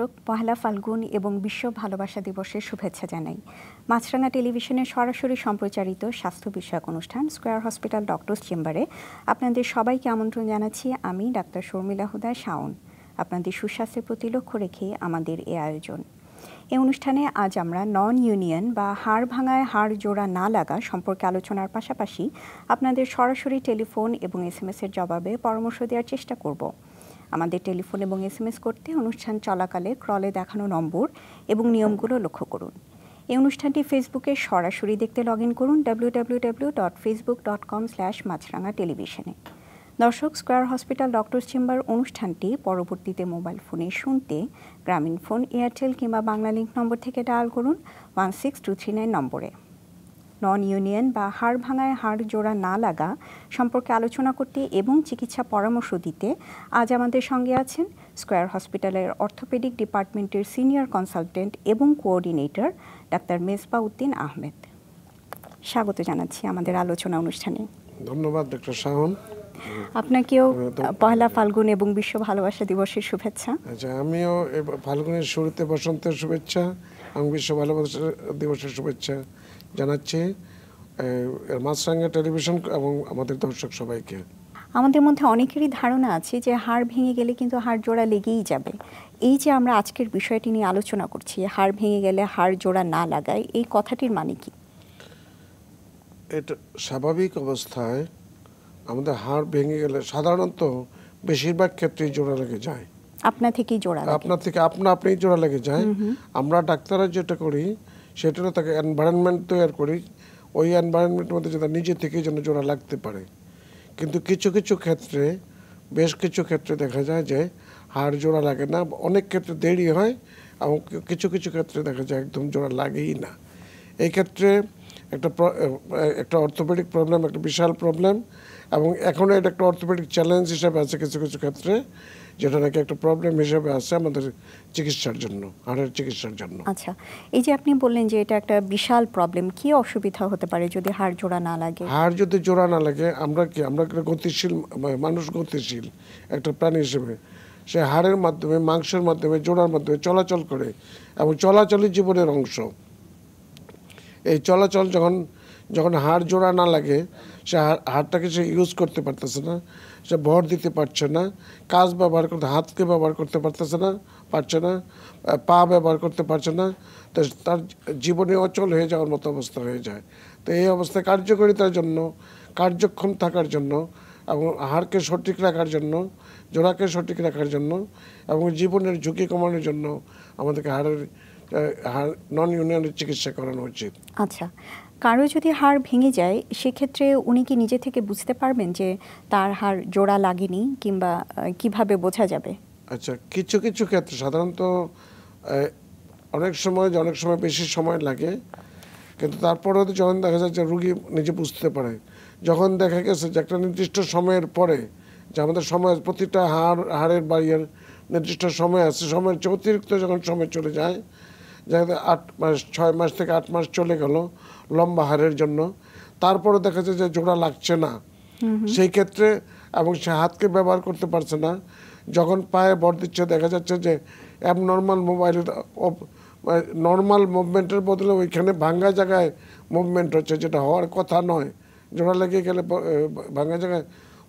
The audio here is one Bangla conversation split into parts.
দর্শক পহেলা ফাল্গুন এবং বিশ্ব ভালোবাসা দিবসের শুভেচ্ছা জানাই মাছরাঙা টেলিভিশনে সরাসরি সম্প্রচারিত স্বাস্থ্য বিষয়ক অনুষ্ঠান স্কোয়ার হসপিটাল ডক্টর চেম্বারে আপনাদের সবাইকে আমন্ত্রণ জানাচ্ছি আমি ডাক্তার শর্মিলা হুদা শাওন আপনাদের সুস্বাস্থ্যের প্রতি লক্ষ্য রেখে আমাদের এ আয়োজন এ অনুষ্ঠানে আজ আমরা নন ইউনিয়ন বা হাড় ভাঙায় হাড় জোড়া না লাগা সম্পর্কে আলোচনার পাশাপাশি আপনাদের সরাসরি টেলিফোন এবং এস এর জবাবে পরামর্শ দেওয়ার চেষ্টা করব আমাদের টেলিফোন এবং এস করতে অনুষ্ঠান চলাকালে ক্রলে দেখানো নম্বর এবং নিয়মগুলো লক্ষ্য করুন এই অনুষ্ঠানটি ফেসবুকে সরাসরি দেখতে লগ ইন করুন W W dot Facebook dot com slash Maasranga টেলিভিশনে দর্শক স্কোয়ার হসপিটাল ডক্টর চেম্বার অনুষ্ঠানটি পরবর্তীতে মোবাইল ফোনে শুনতে গ্রামীণ ফোন এয়ারটেল কিংবা লিঙ্ক নম্বর থেকে ডায়াল করুন one six two three nine নম্বরে নন ইউনিয়ন বা হাড় ভাঙায় হাড় জোড়া না লাগা সম্পর্কে আলোচনা করতে এবং চিকিৎসা পরামর্শ দিতে আজ আমাদের সঙ্গে আছেন স্কোয়ার হসপিটালের অর্থোপেডিক ডিপার্টমেন্টের সিনিয়র কনসালটেন্ট এবং কোঅর্ডিনেটর ডাক্তার মেজবা উদ্দিন আহমেদ স্বাগত জানাচ্ছি আমাদের আলোচনা অনুষ্ঠানে ধন্যবাদ ডক্টর শাহন আপনাকেও পহেলা ফাল্গুন এবং বিশ্ব ভালোবাসা দিবসের শুভেচ্ছা আচ্ছা আমিও ফাল্গুনের শুরুতে বসন্তের শুভেচ্ছা এবং বিশ্ব ভালোবাসা দিবসের শুভেচ্ছা জানাচ্ছি মাছরাঙ্গা টেলিভিশন এবং আমাদের দর্শক সবাইকে আমাদের মধ্যে অনেকেরই ধারণা আছে যে হাড় ভেঙে গেলে কিন্তু হাড় জোড়া লেগেই যাবে এই যে আমরা আজকের বিষয়টি নিয়ে আলোচনা করছি হাড় ভেঙে গেলে হাড় জোড়া না লাগায় এই কথাটির মানে কি এটা স্বাভাবিক অবস্থায় আমাদের হাড় ভেঙে গেলে সাধারণত বেশিরভাগ ক্ষেত্রেই জোড়া লেগে যায় আপনা থেকেই জোড়া আপনা থেকে আপনা আপনি জোড়া লেগে যায় আমরা ডাক্তাররা যেটা করি সেটারও তাকে এনভায়রনমেন্ট তৈরি করি ওই এনভায়রনমেন্টের মধ্যে যেন নিজে থেকে যেন জোড়া লাগতে পারে কিন্তু কিছু কিছু ক্ষেত্রে বেশ কিছু ক্ষেত্রে দেখা যায় যে হাড় জোড়া লাগে না অনেক ক্ষেত্রে দেরি হয় এবং কিছু কিছু ক্ষেত্রে দেখা যায় একদম জোড়া লাগেই না এই ক্ষেত্রে একটা একটা অর্থোপেডিক প্রবলেম একটা বিশাল প্রবলেম এবং এখনও এটা একটা অর্থোপেডিক চ্যালেঞ্জ হিসাবে আছে কিছু কিছু ক্ষেত্রে যেটা নাকি একটা প্রবলেম হিসেবে আছে আমাদের চিকিৎসার জন্য হাড়ের চিকিৎসার জন্য আচ্ছা এই যে আপনি বললেন যে এটা একটা বিশাল প্রবলেম কি অসুবিধা হতে পারে যদি হাড় জোড়া না লাগে হাড় যদি জোড়া না লাগে আমরা কি আমরা একটা গতিশীল মানে মানুষ গতিশীল একটা প্রাণী হিসেবে সে হাড়ের মাধ্যমে মাংসের মাধ্যমে জোড়ার মাধ্যমে চলাচল করে এবং চলাচলই জীবনের অংশ এই চলাচল যখন যখন হাড় জোড়া না লাগে সে হাড়টাকে সে ইউজ করতে পারতেছে না সে ভর দিতে পারছে না কাজ ব্যবহার করতে হাতকে ব্যবহার করতে পারতেছে না পারছে না পা ব্যবহার করতে পারছে না তো তার জীবনে অচল হয়ে যাওয়ার মতো অবস্থা হয়ে যায় তো এই অবস্থায় কার্যকারিতার জন্য কার্যক্ষম থাকার জন্য এবং হাড়কে সঠিক রাখার জন্য জোড়াকে সঠিক রাখার জন্য এবং জীবনের ঝুঁকি কমানোর জন্য আমাদেরকে হাড়ের হাড় নন ইউনিয়নের চিকিৎসা করানো উচিত আচ্ছা কারো যদি হাড় ভেঙে যায় সেক্ষেত্রে উনি কি নিজে থেকে বুঝতে পারবেন যে তার হার জোড়া লাগেনি কিংবা কিভাবে বোঝা যাবে আচ্ছা কিছু কিছু ক্ষেত্রে সাধারণত অনেক সময় অনেক সময় বেশি সময় লাগে কিন্তু তারপরেও তো যখন দেখা যাচ্ছে রুগী নিজে বুঝতে পারে যখন দেখা গেছে যে একটা নির্দিষ্ট সময়ের পরে যে আমাদের সময় প্রতিটা হাড় হাড়ের বাড়িয়ার নির্দিষ্ট সময় আছে সময়ের চেয়ে অতিরিক্ত যখন সময় চলে যায় যাতে আট মাস ছয় মাস থেকে আট মাস চলে গেল লম্বা হারের জন্য তারপরে দেখা যায় যে জোড়া লাগছে না সেই ক্ষেত্রে এবং সে হাতকে ব্যবহার করতে পারছে না যখন পায়ে বর দিচ্ছে দেখা যাচ্ছে যে নর্মাল মোবাইলের নর্মাল মুভমেন্টের বদলে ওইখানে ভাঙ্গা জায়গায় মুভমেন্ট হচ্ছে যেটা হওয়ার কথা নয় জোড়া লেগে গেলে ভাঙ্গা জায়গায়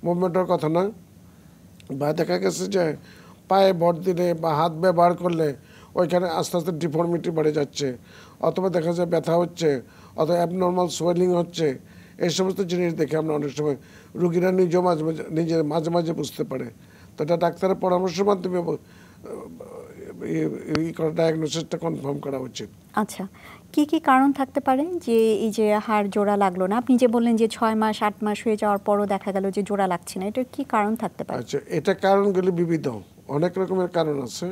মুভমেন্ট হওয়ার কথা নয় বা দেখা গেছে যে পায়ে ভর দিলে বা হাত ব্যবহার করলে ওইখানে আস্তে আস্তে ডিফর্মিটি বেড়ে যাচ্ছে অথবা দেখা যায় ব্যথা হচ্ছে অথবা অ্যাবনর্মাল সোয়েলিং হচ্ছে এই সমস্ত জিনিস দেখে আমরা অনেক সময় রুগীরা নিজ মাঝে মাঝে নিজের মাঝে মাঝে বুঝতে পারে তো এটা ডাক্তারের পরামর্শের মাধ্যমে ডায়াগনোসিসটা কনফার্ম করা উচিত আচ্ছা কি কি কারণ থাকতে পারে যে এই যে হাড় জোড়া লাগলো না আপনি যে বললেন যে ছয় মাস আট মাস হয়ে যাওয়ার পরও দেখা গেল যে জোড়া লাগছে না এটা কি কারণ থাকতে পারে আচ্ছা এটা কারণগুলি বিবিধ অনেক রকমের কারণ আছে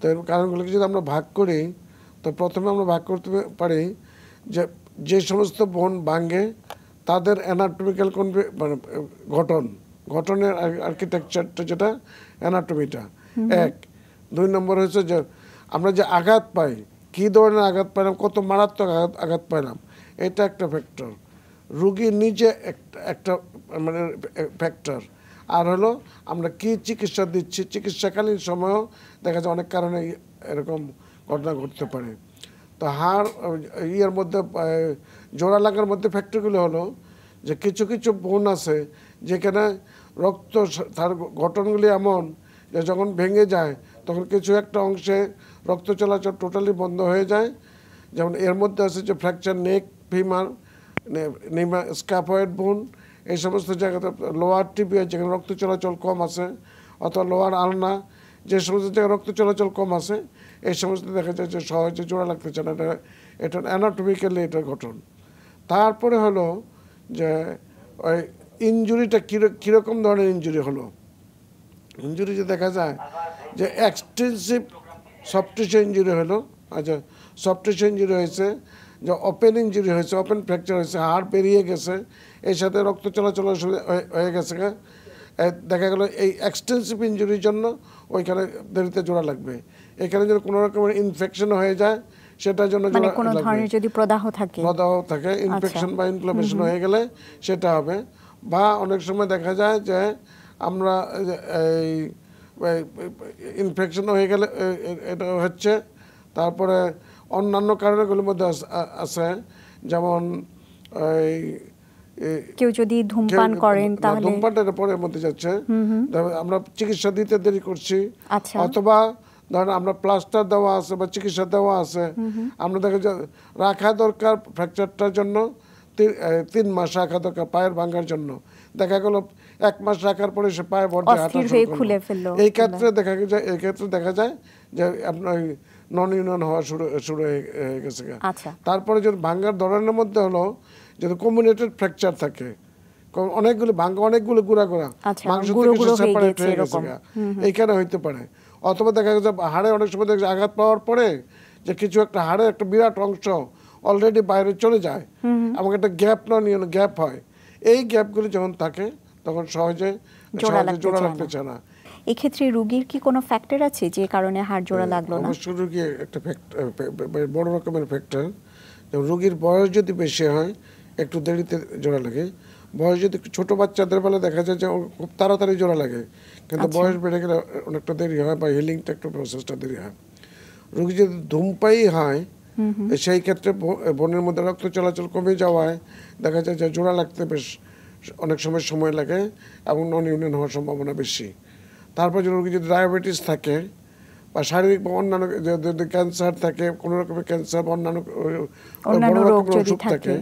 তো কারণগুলোকে যদি আমরা ভাগ করি তো প্রথমে আমরা ভাগ করতে পারি যে যে সমস্ত বোন ভাঙে তাদের অ্যানাটমিক্যাল মানে গঠন গঠনের আর্কিটেকচারটা যেটা অ্যানাটমিটা এক দুই নম্বর হচ্ছে যে আমরা যে আঘাত পাই কি ধরনের আঘাত পাইলাম কত মারাত্মক আঘাত আঘাত পাইলাম এটা একটা ফ্যাক্টর রুগী নিজে একটা মানে ফ্যাক্টর আর হলো আমরা কি চিকিৎসা দিচ্ছি চিকিৎসাকালীন সময়ও দেখা যায় অনেক কারণে এরকম ঘটনা ঘটতে পারে তো হার ইয়ের মধ্যে জোড়া লাগার মধ্যে ফ্যাক্টরিগুলো হলো যে কিছু কিছু বোন আছে যেখানে রক্ত তার গঠনগুলি এমন যে যখন ভেঙে যায় তখন কিছু একটা অংশে রক্ত চলাচল টোটালি বন্ধ হয়ে যায় যেমন এর মধ্যে আছে যে ফ্র্যাকচার নেক ফিমার নেমা স্ক্যাপয়েড বোন এই সমস্ত জায়গাতে লোয়ার টিপিয়া যেখানে রক্ত চলাচল কম আছে অথবা লোয়ার আলনা যে সমস্ত জায়গায় রক্ত চলাচল কম আছে এই সমস্ত দেখা যায় যে সহজে জোড়া লাগতেছে না এটা এটা অ্যানাটমিক্যালি এটার গঠন তারপরে হলো যে ওই ইঞ্জুরিটা কীরকম ধরনের ইঞ্জুরি হলো যে দেখা যায় যে এক্সটেন্সিভ সফটিশু ইঞ্জুরি হলো আচ্ছা সফটিশু ইঞ্জুরি হয়েছে যে ওপেন ইঞ্জুরি হয়েছে ওপেন ফ্র্যাকচার হয়েছে হাড় বেরিয়ে গেছে এর সাথে রক্ত চলাচল হয়ে গেছে হ্যাঁ? দেখা গেল এই এক্সটেন্সিভ ইঞ্জুরির জন্য ওইখানে দেরিতে জোড়া লাগবে এখানে যেন কোনো রকমের ইনফেকশন হয়ে যায় সেটার জন্য মানে কোনো ধরনের যদি প্রদাহ থাকে প্রদাহ থাকে ইনফেকশন আচ্ছা। বা ইনফ্লামেশন হয়ে গেলে সেটা হবে বা অনেক সময় দেখা যায় যে আমরা এই ইনফেকশন হয়ে গেলে এটা হচ্ছে তারপরে অন্যান্য কারণগুলোর মধ্যে আছে যেমন এই কেউ যদি ধূমপান করেন তাহলে ধূমপানটা পরের মধ্যে যাচ্ছে আমরা চিকিৎসা দিতে দেরি করছি আচ্ছা। অথবা ধরেন আপনার প্লাস্টার দেওয়া আছে বা চিকিৎসা দেওয়া আছে আমরা দেখা যায় রাখা দরকার ফ্র্যাকচারটার জন্য তিন মাস রাখা দরকার পায়ের ভাঙার জন্য দেখা গেল এক মাস রাখার পরে সে পায়ে বড় এই ক্ষেত্রে দেখা যায় এই ক্ষেত্রে দেখা যায় যে আপনার নন ইউনিয়ন হওয়া শুরু শুরু হয়ে গেছে আচ্ছা। তারপরে যদি ভাঙ্গার ধরনের মধ্যে হলো যদি কম্বিনেটেড ফ্র্যাকচার থাকে অনেকগুলো ভাঙ্গা অনেকগুলো গুড়া গুড়া আচ্ছা, মাংস থেকে এইখানে হইতে পারে অথবা দেখা গেছে হাড়ে অনেক সময় দেখা আঘাত পাওয়ার পরে যে কিছু একটা হাড়ের একটা বিরাট অংশ অলরেডি বাইরে চলে যায় এবং একটা গ্যাপ না নিয়ে গ্যাপ হয় এই গ্যাপগুলি যখন থাকে তখন সহজে জোড়া লাগতে চায় না এক্ষেত্রে রুগীর কি কোনো ফ্যাক্টর আছে যে কারণে হাড় জোড়া হ্যাঁ, লাগলো না অবশ্যই রুগী একটা ফ্যাক্টর বড় রকমের ফ্যাক্টর রুগীর বয়স যদি বেশি হয় একটু দেরিতে জোড়া লাগে বয়স যদি ছোটো বাচ্চাদের বেলা দেখা যায় যে খুব তাড়াতাড়ি জোড়া লাগে কিন্তু আচ্ছা। বয়স বেড়ে গেলে অনেকটা দেরি হয় বা হিলিংটা একটু প্রসেসটা দেরি হয় রোগী যদি ধূমপাই হয় সেই ক্ষেত্রে বনের মধ্যে রক্ত চলাচল কমে যাওয়ায় দেখা যায় যে জোড়া লাগতে বেশ অনেক সময় সময় লাগে এবং নন ইউনিয়ন হওয়ার সম্ভাবনা বেশি তারপর যদি রোগী যদি ডায়াবেটিস থাকে বা শারীরিক বা অন্যান্য যদি ক্যান্সার থাকে কোনো রকমের ক্যান্সার বা অন্যান্য রোগ অসুখ থাকে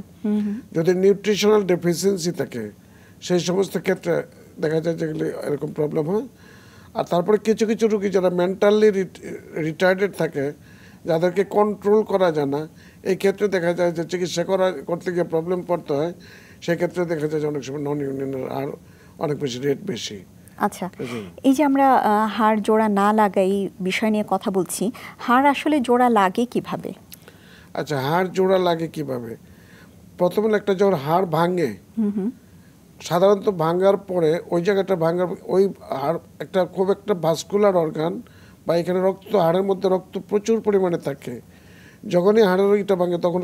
যদি নিউট্রিশনাল ডেফিসিয়েন্সি থাকে সেই সমস্ত ক্ষেত্রে দেখা যায় যেগুলি এরকম প্রবলেম হয় আর তারপরে কিছু কিছু রুগী যারা মেন্টালি রিটায়ার্ডেড থাকে যাদেরকে কন্ট্রোল করা যায় না এই ক্ষেত্রে দেখা যায় যে চিকিৎসা করা করতে গিয়ে প্রবলেম পড়তে হয় সেক্ষেত্রে দেখা যায় যে অনেক সময় নন ইউনিয়নের আর অনেক বেশি রেট বেশি আচ্ছা এই যে আমরা হাড় জোড়া না লাগাই এই বিষয় নিয়ে কথা বলছি হাড় আসলে জোড়া লাগে কিভাবে আচ্ছা হাড় জোড়া লাগে কিভাবে প্রথমে একটা যখন হাড় ভাঙে সাধারণত ভাঙার পরে ওই জায়গাটা ভাঙার ওই হাড় একটা খুব একটা ভাস্কুলার অর্গান বা এখানে রক্ত হাড়ের মধ্যে রক্ত প্রচুর পরিমাণে থাকে যখনই হাড়ের ওইটা ভাঙে তখন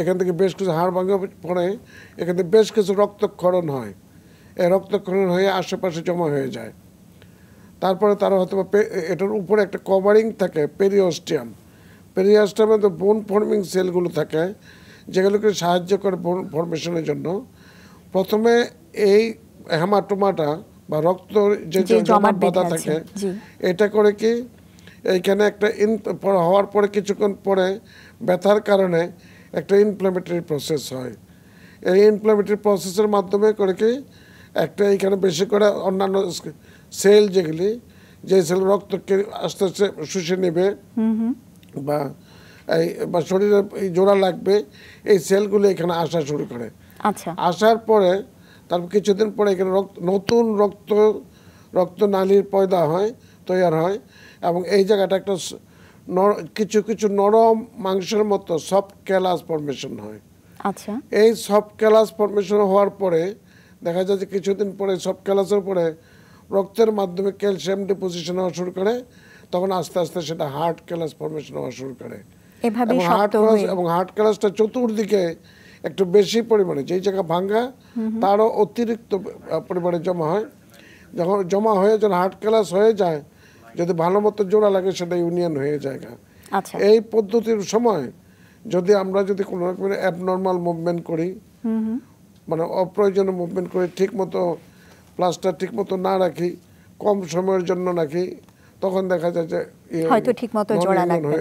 এখান থেকে বেশ কিছু হাড় ভাঙার পরে এখান থেকে বেশ কিছু রক্তক্ষরণ হয় রক্তক্ষরণ হয়ে আশেপাশে জমা হয়ে যায় তারপরে তারা হয়তো এটার উপরে একটা কভারিং থাকে পেরিওস্টিয়াম পেরিওস্টিয়ামে তো বোন ফর্মিং সেলগুলো থাকে যেগুলোকে সাহায্য করে বোন ফর্মেশনের জন্য প্রথমে এই হ্যামাটোমাটা বা রক্ত যে জমাট বাঁধা থাকে এটা করে কি এইখানে একটা ইন হওয়ার পরে কিছুক্ষণ পরে ব্যথার কারণে একটা ইনফ্লামেটরি প্রসেস হয় এই ইনফ্লামেটরি প্রসেসের মাধ্যমে করে কি একটা এখানে বেশি করে অন্যান্য সেল যেগুলি যে সেল রক্ত আস্তে আস্তে শুষে নেবে বা এই বা শরীরে জোড়া লাগবে এই সেলগুলো এখানে আসা শুরু করে আচ্ছা আসার পরে তারপর কিছুদিন পরে এখানে রক্ত নতুন রক্ত রক্তনালীর পয়দা হয় তৈরি হয় এবং এই জায়গাটা একটা কিছু কিছু নরম মাংসের মতো সফট ক্যালাস ফর্মেশন হয় আচ্ছা এই সফট ক্যালাস ফর্মেশন হওয়ার পরে দেখা যায় যে কিছুদিন পরে সব ক্যালাসের পরে রক্তের মাধ্যমে ক্যালসিয়াম ডিপোজিশন হওয়া শুরু করে তখন আস্তে আস্তে সেটা হার্ট ক্যালাস ফর্মেশন হওয়া শুরু করে এবং হার্ট ক্যালাস এবং হার্ট ক্যালাসটা চতুর্দিকে একটু বেশি পরিমাণে যেই জায়গা ভাঙ্গা তারও অতিরিক্ত পরিমাণে জমা হয় যখন জমা হয়ে যখন হার্ট ক্যালাস হয়ে যায় যদি ভালো মতো জোড়া লাগে সেটা ইউনিয়ন হয়ে যায় আচ্ছা। এই পদ্ধতির সময় যদি আমরা যদি কোনো রকমের অ্যাবনর্মাল মুভমেন্ট করি মানে অপ্রয়োজনীয় মুভমেন্ট করে ঠিকমতো প্লাস্টার ঠিকমতো না রাখি কম সময়ের জন্য রাখি তখন দেখা যায় যে ইয়ে হয়তো ঠিকমতো জোড়া লাগবে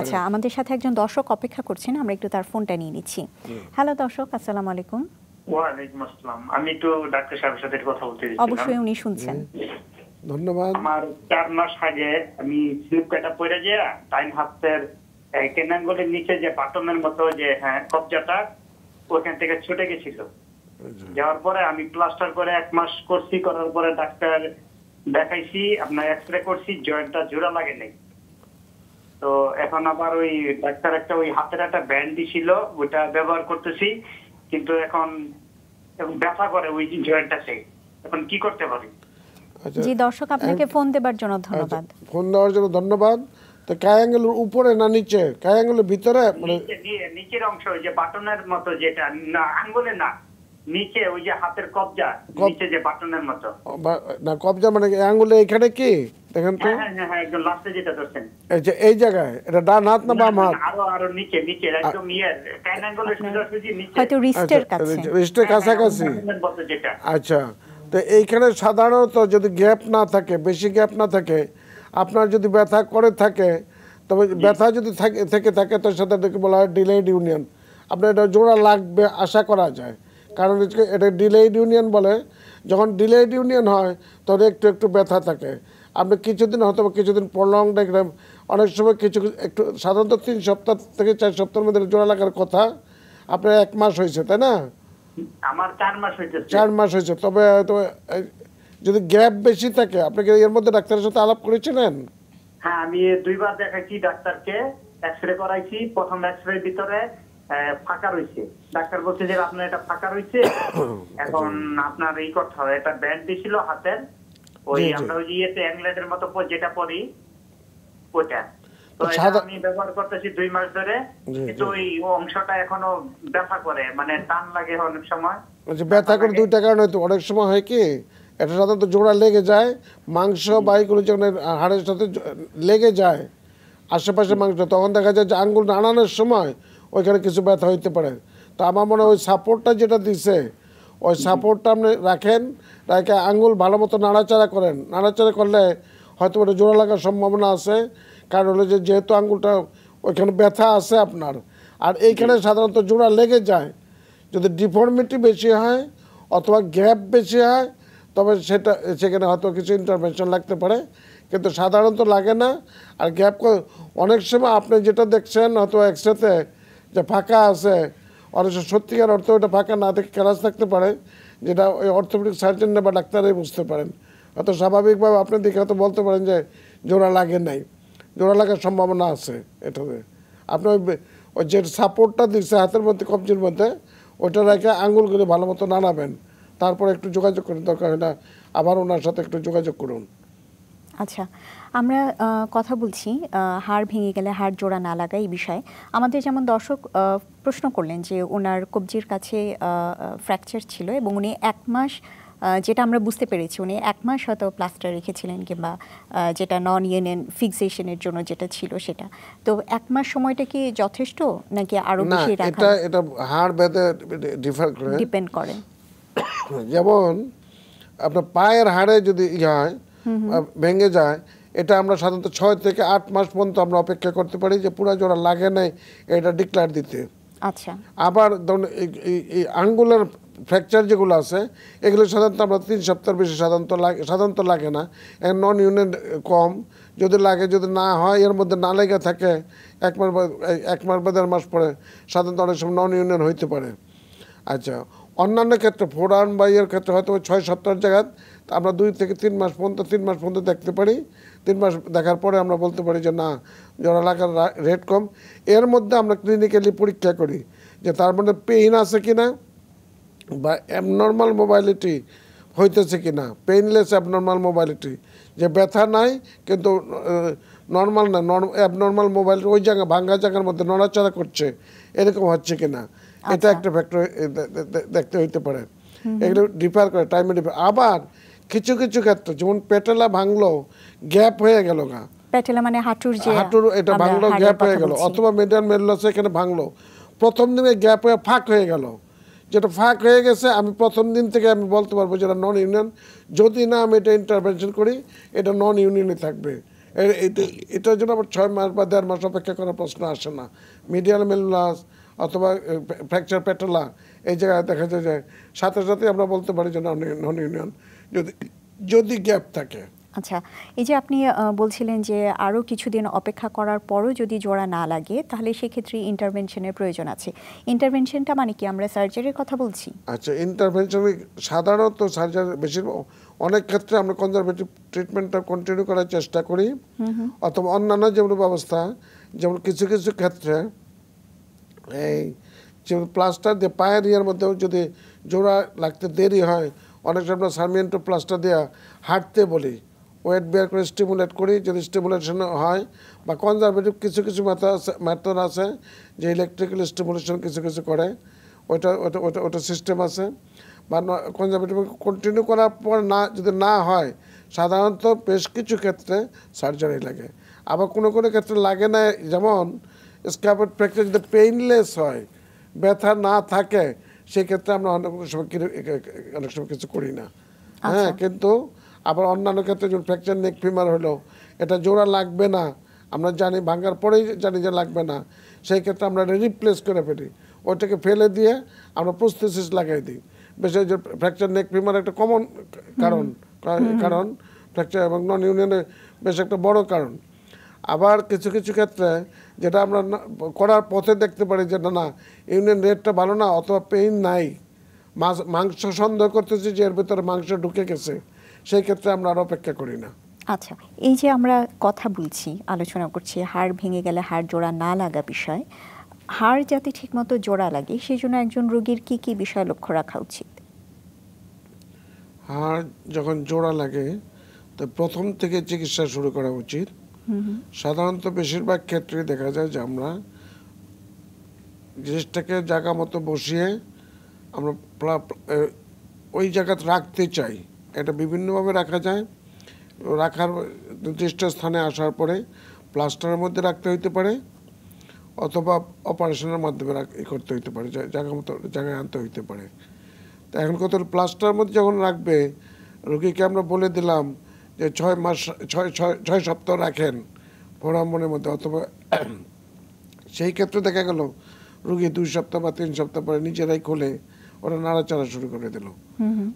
আচ্ছা আমাদের সাথে একজন দর্শক অপেক্ষা করছেন আমরা একটু তার ফোনটা নিয়ে নিচ্ছি হ্যালো দর্শক আসসালামু আলাইকুম ওয়ালাইকুম আসসালাম আমি একটু ডাক্তার সাহেবের সাথে কথা বলতে চাই অবশ্যই উনি শুনছেন ধন্যবাদ আমার চার মাস আগে আমি স্লিপ কাটা পড়ে যে টাইম হাতের কেনাঙ্গলের নিচে যে বাটনের মতো যে হ্যাঁ কবজাটা ওখান থেকে ছুটে গেছিল যাওয়ার পরে আমি প্লাস্টার করে এক মাস করছি করার পরে ডাক্তার দেখাইছি আপনার এক্স রে করছি জয়েন্টটা জোড়া লাগে নাই তো এখন আবার ওই ডাক্তার একটা ওই হাতের একটা ব্যান্ড দিছিল ওটা ব্যবহার করতেছি কিন্তু এখন ব্যথা করে ওই জয়েন্টটাতে এখন কি করতে পারি আচ্ছা। জি দর্শক আপনাকে ফোন দেবার জন্য ধন্যবাদ ফোন আচ্ছা, দেওয়ার জন্য ধন্যবাদ তো কায়াঙ্গুলের উপরে না নিচে কায়াঙ্গুলের ভিতরে মানে নিচের অংশ ওই যে বাটনের মতো যেটা না আঙ্গুলে না নিচে ওই যে হাতের কবজা নিচে যে বাটনের মতো না কবজা মানে আঙ্গুলে এখানে কি দেখেন তো হ্যাঁ, হ্যাঁ, হ্যাঁ, এই জায়গায় এটা ডান হাত না বাম হাত আরো আরো নিচে নিচে একদম ইয়ার নিচে হয়তো রিস্টের আচ্ছা, কাছে রিস্টের কাছাকাছি আচ্ছা তো এইখানে সাধারণত যদি গ্যাপ না থাকে বেশি গ্যাপ না থাকে আপনার যদি ব্যথা করে থাকে তবে ব্যথা যদি থেকে থাকে তো সেটাকে বলা হয় ডিলেড ইউনিয়ন আপনার এটা জোড়া লাগবে আশা করা যায় কারণ এটা ডিলেইড ইউনিয়ন বলে যখন ডিলেড ইউনিয়ন হয় তখন একটু একটু ব্যথা থাকে আপনি কিছুদিন হয়তো বা কিছুদিন প্রলং দেখলাম অনেক সময় কিছু একটু সাধারণত তিন সপ্তাহ থেকে চার সপ্তাহের মধ্যে জোড়া লাগার কথা আপনার এক মাস হয়েছে তাই না আমার চার মাস হয়েছে চার মাস হয়েছে তবে হয়তো যদি গ্যাপ বেশি থাকে আপনি কি এর মধ্যে ডাক্তারের সাথে আলাপ করেছিলেন হ্যাঁ আমি দুইবার দেখাইছি ডাক্তারকে এক্সরে করাইছি প্রথম এক্সরের ভিতরে হ্যাঁ, ফাঁকা রয়েছে ডাক্তার বলছে যে আপনার এটা ফাঁকা রয়েছে এখন আপনার এই করতে হবে এটা ব্যান্ড দিছিল হাতের ওই আমরা ওই ইয়েতে অ্যাংলেটের মতো যেটা পরি ওটা আমি ব্যবহার করতেছি দুই মাস ধরে কিন্তু ওই অংশটা এখনো ব্যথা করে মানে টান লাগে অনেক সময় আচ্ছা ব্যথা করে দুইটা কারণে অনেক সময় হয় কি এটা সাধারণত জোড়া লেগে যায় মাংস বা যখন হাড়ের সাথে লেগে যায় আশেপাশে মাংস তখন দেখা যায় যে আঙ্গুল নাড়ানোর সময় ওইখানে কিছু ব্যথা হইতে পারে তো আমার মনে হয় ওই সাপোর্টটা যেটা দিছে ওই সাপোর্টটা আপনি রাখেন রাখে আঙুল ভালো মতো নাড়াচাড়া করেন নাড়াচাড়া করলে হয়তো ওটা জোড়া লাগার সম্ভাবনা আছে কারণ হলো যে যেহেতু আঙুলটা ওইখানে ব্যথা আছে আপনার আর এইখানে সাধারণত জোড়া লেগে যায় যদি ডিফর্মিটি বেশি হয় অথবা গ্যাপ বেশি হয় তবে সেটা সেখানে হয়তো কিছু ইন্টারভেনশন লাগতে পারে কিন্তু সাধারণত লাগে না আর গ্যাপ অনেক সময় আপনি যেটা দেখছেন হয়তো একসাথে যে ফাঁকা আছে অথচ সত্যিকার অর্থ ওটা ফাঁকা না থেকে ক্যালাস থাকতে পারে যেটা ওই অর্থোপেডিক সার্জেনরা বা ডাক্তারই বুঝতে পারেন অত স্বাভাবিকভাবে আপনি দিকে হয়তো বলতে পারেন যে জোড়া লাগে নাই জোড়া লাগার সম্ভাবনা আছে এটাতে আপনি ওই যে সাপোর্টটা দিচ্ছে হাতের মধ্যে কবজির মধ্যে ওইটা রেখে আঙুলগুলি ভালো মতো নাড়াবেন তারপর একটু যোগাযোগ করুন দরকার হয় না আবার ওনার সাথে একটু যোগাযোগ করুন আচ্ছা আমরা কথা বলছি হাড় ভেঙে গেলে হাড় জোড়া না লাগা এই বিষয়ে আমাদের যেমন দর্শক প্রশ্ন করলেন যে ওনার কবজির কাছে ফ্র্যাকচার ছিল এবং উনি এক মাস যেটা আমরা বুঝতে পেরেছি উনি এক মাস হয়তো প্লাস্টার রেখেছিলেন কিংবা যেটা নন ইউনিয়ন ফিক্সেশনের জন্য যেটা ছিল সেটা তো এক মাস সময়টা কি যথেষ্ট নাকি আরো বেশি এটা এটা হাড় ডিফার করে ডিপেন্ড করে যেমন আপনার পায়ের হাড়ে যদি ইয়ে হয় ভেঙে যায় এটা আমরা সাধারণত ছয় থেকে আট মাস পর্যন্ত আমরা অপেক্ষা করতে পারি যে পুরা জোড়া লাগে নাই এটা ডিক্লার দিতে আচ্ছা আবার ধরুন আঙ্গুলার ফ্র্যাকচার যেগুলো আছে এগুলো সাধারণত আমরা তিন সপ্তাহের বেশি সাধারণত লাগে সাধারণত লাগে না নন ইউনিয়ন কম যদি লাগে যদি না হয় এর মধ্যে না লেগে থাকে এক মাস এক মাস বা দেড় মাস পরে সাধারণত অনেক সময় নন ইউনিয়ন হইতে পারে আচ্ছা অন্যান্য ক্ষেত্রে ফোরান বা ইয়ের ক্ষেত্রে হয়তো ছয় সপ্তাহের জায়গায় আমরা দুই থেকে তিন মাস পর্যন্ত তিন মাস পর্যন্ত দেখতে পারি তিন মাস দেখার পরে আমরা বলতে পারি যে না জ্বর এলাকার রেট কম এর মধ্যে আমরা ক্লিনিক্যালি পরীক্ষা করি যে তার মধ্যে পেইন আছে কি না বা অ্যাবনর্মাল মোবাইলিটি হইতেছে কি না পেইনলেস অ্যাবনর্মাল মোবাইলিটি যে ব্যথা নাই কিন্তু নর্মাল না অ্যাবনর্মাল মোবাইল ওই জায়গা ভাঙ্গা জায়গার মধ্যে নড়াচড়া করছে এরকম হচ্ছে কি না এটা আচ্ছা। একটা ফ্যাক্টর দেখতে হইতে পারে এগুলো ডিফার করে টাইমে ডিফার আবার কিছু কিছু ক্ষেত্রে যেমন পেটেলা ভাঙলো গ্যাপ হয়ে গেল গা পেটেলা মানে হাঁটুর যে হাঁটুর এটা ভাঙলো গ্যাপ হয়ে গেল অথবা মেডিয়ান মেরুলাস এখানে ভাঙলো প্রথম দিনে গ্যাপ হয়ে ফাঁক হয়ে গেল যেটা ফাঁক হয়ে গেছে আমি প্রথম দিন থেকে আমি বলতে পারবো যেটা নন ইউনিয়ন যদি না আমি এটা ইন্টারভেনশন করি এটা নন ইউনিয়নে থাকবে এটার জন্য আবার ছয় মাস বা দেড় মাস অপেক্ষা করার প্রশ্ন আসে না মিডিয়াল মেলাস অথবা ফ্র্যাকচার পেটলা এই জায়গায় দেখা যায় যে সাথে সাথে আমরা বলতে পারি যে নন ইউনিয়ন যদি যদি গ্যাপ থাকে আচ্ছা এই যে আপনি বলছিলেন যে আরও কিছুদিন অপেক্ষা করার পরও যদি জোড়া না লাগে তাহলে সেক্ষেত্রে ইন্টারভেনশনের প্রয়োজন আছে ইন্টারভেনশনটা মানে কি আমরা সার্জারির কথা বলছি আচ্ছা ইন্টারভেনশন সাধারণত সার্জারি বেশিরভাগ অনেক ক্ষেত্রে আমরা কনজারভেটিভ ট্রিটমেন্টটা কন্টিনিউ করার চেষ্টা করি অথবা অন্যান্য যেমন ব্যবস্থা যেমন কিছু কিছু ক্ষেত্রে এই যেমন প্লাস্টার দিয়ে পায়ের ইয়ার মধ্যেও যদি জোড়া লাগতে দেরি হয় অনেক সময় আমরা সার্মিয়েন্টো প্লাস্টার দেওয়া হাঁটতে বলি ওয়েট বেয়ার করে স্টিমুলেট করি যদি স্টিমুলেশন হয় বা কনজারভেটিভ কিছু কিছু ম্যাথড আছে ম্যাথড আছে যে ইলেকট্রিক্যাল স্টিমুলেশন কিছু কিছু করে ওইটা ওটা ওটা ওটা সিস্টেম আছে বা কনজারভেটিভ কন্টিনিউ করার পর না যদি না হয় সাধারণত বেশ কিছু ক্ষেত্রে সার্জারি লাগে আবার কোনো কোনো ক্ষেত্রে লাগে না যেমন স্ক্যাপেট প্র্যাকটিস যদি পেইনলেস হয় ব্যথা না থাকে সেক্ষেত্রে আমরা অনেক সময় অনেক সময় কিছু করি না আচ্ছা। হ্যাঁ কিন্তু আবার অন্যান্য ক্ষেত্রে যখন ফ্র্যাকচার নেক ফিমার হলো এটা জোড়া লাগবে না আমরা জানি ভাঙার পরেই জানি যে লাগবে না সেই ক্ষেত্রে আমরা রিপ্লেস করে ফেলি ওটাকে ফেলে দিয়ে আমরা প্রস্তুতিস লাগাই দিই বিশেষ যে ফ্র্যাকচার নেক ফিমার একটা কমন কারণ কারণ ফ্র্যাকচার এবং নন ইউনিয়নের বেশ একটা বড় কারণ আবার কিছু কিছু ক্ষেত্রে যেটা আমরা করার পথে দেখতে পারি যে না ইউনিয়ন রেটটা ভালো না অথবা পেইন নাই মাংস সন্দেহ করতেছি যে এর ভেতরে মাংস ঢুকে গেছে সেই ক্ষেত্রে আমরা আর অপেক্ষা করি না আচ্ছা এই যে আমরা কথা বলছি আলোচনা করছি হাড় ভেঙে গেলে হাড় জোড়া না লাগা বিষয় হাড় যাতে ঠিকমতো জোড়া লাগে সেই জন্য একজন রোগীর কি কি বিষয় লক্ষ্য রাখা উচিত হাড় যখন জোড়া লাগে তো প্রথম থেকে চিকিৎসা শুরু করা উচিত সাধারণত বেশিরভাগ ক্ষেত্রে দেখা যায় যে আমরা জিনিসটাকে জায়গা মতো বসিয়ে আমরা ওই জায়গাতে রাখতে চাই এটা বিভিন্নভাবে রাখা যায় রাখার নির্দিষ্ট স্থানে আসার পরে প্লাস্টারের মধ্যে রাখতে হইতে পারে অথবা অপারেশনের মাধ্যমে ই করতে হইতে পারে জায়গা মতো জায়গায় আনতে হইতে পারে তা এখন কত প্লাস্টারের মধ্যে যখন রাখবে রোগীকে আমরা বলে দিলাম যে ছয় মাস ছয় ছয় ছয় সপ্তাহ রাখেন ভ্রমণের মধ্যে অথবা সেই ক্ষেত্রে দেখা গেল রুগী দুই সপ্তাহ বা তিন সপ্তাহ পরে নিজেরাই খোলে ওরা নাড়াচাড়া শুরু করে দিল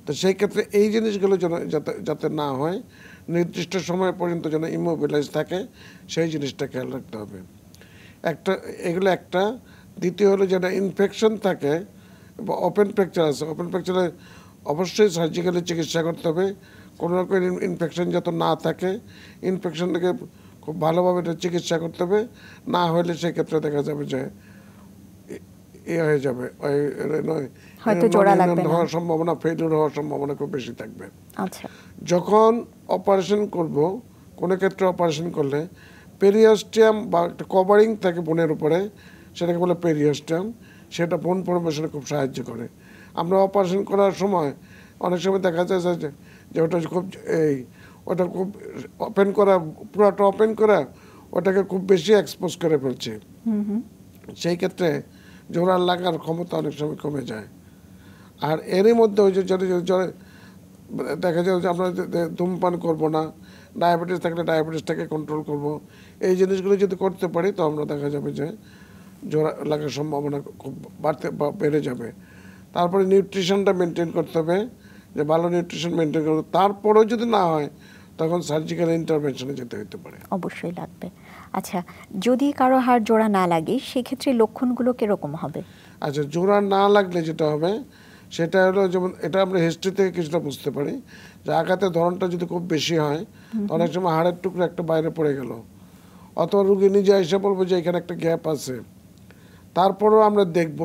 তো সেই ক্ষেত্রে এই জিনিসগুলো যেন যাতে যাতে না হয় নির্দিষ্ট সময় পর্যন্ত যেন ইমোবিলাইজ থাকে সেই জিনিসটা খেয়াল রাখতে হবে একটা এগুলো একটা দ্বিতীয় হলো যেটা ইনফেকশন থাকে বা ওপেন ফ্র্যাকচার আছে ওপেন ফ্র্যাকচারে অবশ্যই সার্জিক্যালি চিকিৎসা করতে হবে কোনো রকম ইনফেকশন যত না থাকে ইনফেকশন খুব ভালোভাবে এটা চিকিৎসা করতে হবে না হলে সেক্ষেত্রে দেখা যাবে যে এ হয়ে যাবে মানে মানে হওয়ার সম্ভাবনা ফেলিওর হওয়ার সম্ভাবনা খুব বেশি থাকবে আচ্ছা। যখন অপারেশন করব কোনো ক্ষেত্রে অপারেশন করলে পেরিয়াস্টিয়াম বা একটা কভারিং থাকে বোনের উপরে সেটাকে বলে পেরিয়াস্টিয়াম সেটা বোন ফর্মেশনে খুব সাহায্য করে আমরা অপারেশন করার সময় অনেক সময় দেখা যায় যে যে ওটা খুব এই ওটা খুব ওপেন করা পুরোটা ওপেন করা ওটাকে খুব বেশি এক্সপোজ করে ফেলছে সেই ক্ষেত্রে জোড়া লাগার ক্ষমতা অনেক সময় কমে যায় আর এরই মধ্যে ওই যে জলে দেখা যায় যে আমরা ধূমপান করব না ডায়াবেটিস থাকলে ডায়াবেটিসটাকে কন্ট্রোল করব এই জিনিসগুলো যদি করতে পারি তো আমরা দেখা যাবে যে জোড়া লাগার সম্ভাবনা খুব বাড়তে বেড়ে যাবে তারপরে নিউট্রিশনটা মেনটেন করতে হবে যে ভালো নিউট্রিশন মেনটেন করবো তারপরেও যদি না হয় তখন সার্জিক্যাল ইন্টারভেনশনে যেতে হতে পারে অবশ্যই লাগবে আচ্ছা যদি কারো হাড় জোড়া না লাগে সেক্ষেত্রে লক্ষণগুলো কীরকম হবে আচ্ছা জোড়া না লাগলে যেটা হবে সেটা হলো যেমন এটা আমরা হিস্ট্রি থেকে কিছুটা বুঝতে পারি যে আঘাতের ধরনটা যদি খুব বেশি হয় অনেক সময় হাড়ের টুকরো একটা বাইরে পড়ে গেল অথবা রুগী নিজে এসে বলবো যে এখানে একটা গ্যাপ আছে তারপরেও আমরা দেখব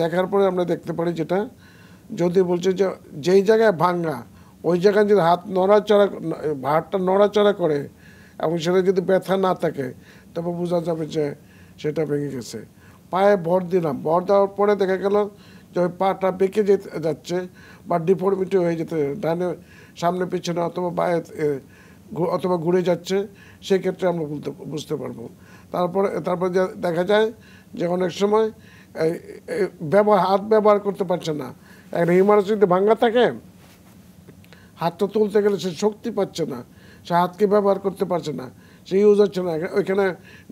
দেখার পরে আমরা দেখতে পারি যেটা যদি বলছে যে যেই জায়গায় ভাঙা ওই জায়গায় যদি হাত নড়াচড়া হাতটা নড়াচড়া করে এবং সেটা যদি ব্যথা না থাকে তবে বোঝা যাবে যে সেটা ভেঙে গেছে পায়ে ভর দিলাম ভর দেওয়ার পরে দেখা গেল যে ওই পাটা বেঁকে যেতে যাচ্ছে বা ডিফর্মিটি হয়ে যেতে ডানে সামনে পিছনে অথবা পায়ে অথবা ঘুরে যাচ্ছে সেক্ষেত্রে আমরা বলতে বুঝতে পারবো তারপরে তারপরে দেখা যায় যে অনেক সময় ব্যবহার হাত ব্যবহার করতে পারছে না একটা হিউমারাস যদি ভাঙ্গা থাকে হাতটা তুলতে গেলে সে শক্তি পাচ্ছে না সে হাতকে ব্যবহার করতে পারছে না সে ইউজ হচ্ছে না ওইখানে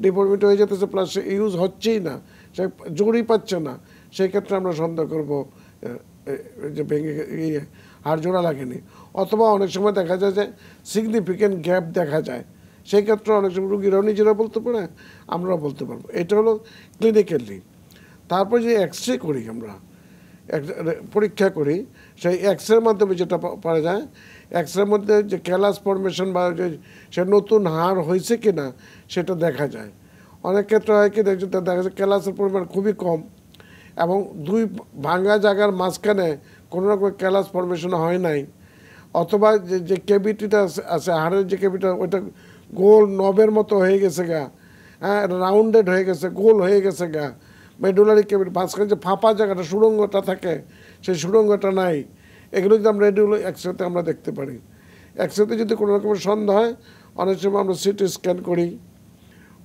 ডিপোর্টমেন্ট হয়ে যেতেছে প্লাস সে ইউজ হচ্ছেই না সে জোরই পাচ্ছে না সেই ক্ষেত্রে আমরা সন্দেহ করবো যে ভেঙে ইয়ে হাড় জোড়া লাগেনি অথবা অনেক সময় দেখা যায় যে সিগনিফিকেন্ট গ্যাপ দেখা যায় সেই ক্ষেত্রে অনেক সময় রুগীরাও নিজেরা বলতে পারে আমরাও বলতে পারবো এটা হলো ক্লিনিক্যালি তারপর যে এক্স রে করি আমরা পরীক্ষা করি সেই রের মাধ্যমে যেটা পারা যায় রের মধ্যে যে ক্যালাস ফরমেশন বা সে নতুন হাড় হয়েছে কি না সেটা দেখা যায় অনেক ক্ষেত্রে হয় কি দেখা যায় ক্যালাসের পরিমাণ খুবই কম এবং দুই ভাঙা জায়গার মাঝখানে কোনো রকম ক্যালাস ফরমেশন হয় নাই অথবা যে যে কেভিটিটা আছে হাড়ের যে কেভিটা ওইটা গোল নবের মতো হয়ে গেছে গা হ্যাঁ রাউন্ডেড হয়ে গেছে গোল হয়ে গেছে গা মেডুলারি কেবিল মাঝখানে যে ফাঁপা জায়গাটা সুরঙ্গটা থাকে সেই সুরঙ্গটা নাই এগুলো যদি আমরা রেডিও একসাথে আমরা দেখতে পারি একসাথে যদি কোনো রকমের সন্দেহ হয় অনেক সময় আমরা সিটি স্ক্যান করি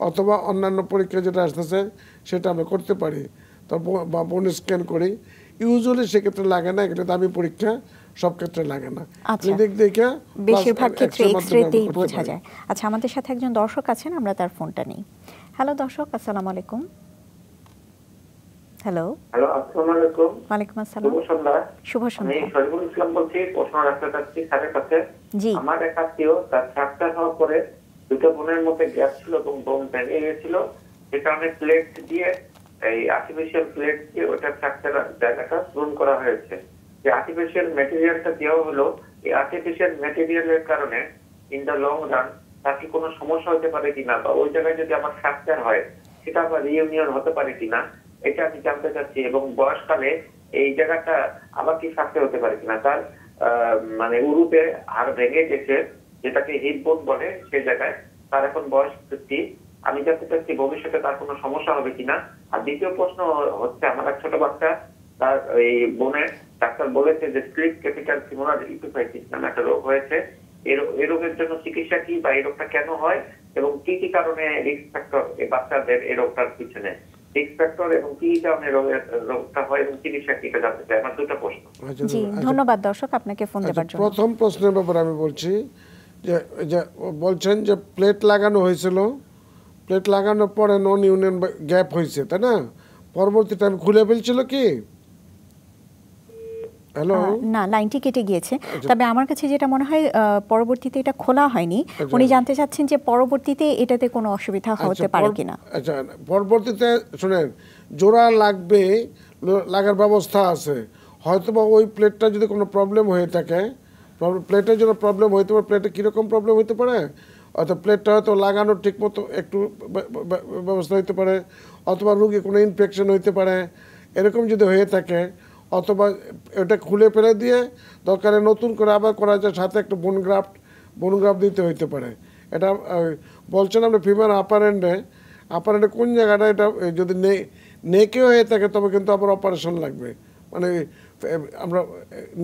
অথবা অন্যান্য পরীক্ষা যেটা আসতেছে সেটা আমরা করতে পারি বা বোন স্ক্যান করি ইউজুয়ালি সেক্ষেত্রে লাগে না এগুলো দামি পরীক্ষা সব ক্ষেত্রে লাগে না ক্লিনিক আচ্ছা। দেখে বেশিরভাগ ক্ষেত্রে এক্সরেতেই বোঝা যায় আচ্ছা আমাদের সাথে একজন দর্শক আছেন আমরা তার ফোনটা নেই হ্যালো দর্শক আসসালামু আলাইকুম হ্যালো হ্যালো আসসালামু আলাইকুম ওয়ালাইকুম আসসালাম শুভ সন্ধ্যা শুভ সন্ধ্যা আমি শরীফুল ইসলাম বলছি প্রশ্ন রাখতে চাচ্ছি স্যারের কাছে জি আমার এক আত্মীয় তার ট্রাক্টর হওয়ার পরে দুটো বোনের মধ্যে গ্যাপ ছিল এবং বোন ভেঙে গেছিল সে কারণে প্লেট দিয়ে এই আর্টিফিশিয়াল প্লেট দিয়ে ওটা ট্রাক্টর জায়গাটা পূরণ করা হয়েছে যে আর্টিফিশিয়াল ম্যাটেরিয়ালটা দেওয়া হলো এই আর্টিফিশিয়াল ম্যাটেরিয়ালের কারণে ইন দ্য লং রান তার কি কোনো সমস্যা হতে পারে কিনা বা ওই জায়গায় যদি আমার ফ্র্যাকচার হয় সেটা আবার রিউনিয়ন হতে পারে কিনা এটা আমি জানতে চাচ্ছি এবং বয়সকালে এই জায়গাটা আমার কি থাকতে হতে পারে কিনা তার মানে উরুপে আর ভেঙে গেছে যেটাকে হিটবোন বলে সে জায়গায় তার এখন বয়স ফিফটি আমি জানতে চাচ্ছি ভবিষ্যতে তার কোনো সমস্যা হবে কিনা আর দ্বিতীয় প্রশ্ন হচ্ছে আমার এক ছোট বাচ্চা তার এই বোনের ডাক্তার বলেছে যে স্ক্রিপ ক্যাপিটাল সিমোনার ইপিফাইটিস নামে একটা রোগ হয়েছে এই রোগের জন্য চিকিৎসা কি বা এই রোগটা কেন হয় এবং কি কি কারণে রিস্ক ফ্যাক্টর বাচ্চাদের এই রোগটার পিছনে জি আচ্ছা। ধন্যবাদ দর্শক আপনাকে ফোন দেবার আচ্ছা, জন্য প্রথম প্রশ্নের ব্যাপারে আমি বলছি যে বলছেন যে প্লেট লাগানো হয়েছিল প্লেট লাগানোর পরে নন ইউনিয়ন গ্যাপ হয়েছে তাই না পরবর্তী টাইম খুলে ফেলছিল কি না লাইনটি কেটে গিয়েছে তবে আমার কাছে যেটা মনে হয় পরবর্তীতে এটা খোলা হয়নি উনি জানতে চাচ্ছেন যে পরবর্তীতে এটাতে কোনো অসুবিধা আচ্ছা, হতে পারে কিনা আচ্ছা পরবর্তীতে শুনেন জোড়া লাগবে লাগার ব্যবস্থা আছে হয়তো বা ওই প্লেটটা যদি কোনো প্রবলেম হয়ে থাকে প্লেটের জন্য প্রবলেম হইতে পারে প্লেটে কীরকম প্রবলেম হইতে পারে অর্থাৎ প্লেটটা হয়তো লাগানোর ঠিক মতো একটু ব্যবস্থা হইতে পারে অথবা রুগী কোনো ইনফেকশন হইতে পারে এরকম যদি হয়ে থাকে অথবা এটা খুলে ফেলে দিয়ে দরকারে নতুন করে আবার করা যায় সাথে একটা বোনগ্রাফট বোনগ্রাফ দিতে হইতে পারে এটা বলছেন আমরা ফিমার আপার এন্ডে আপার এন্ডে কোন জায়গাটা এটা যদি নেকে হয়ে থাকে তবে কিন্তু আবার অপারেশন লাগবে মানে আমরা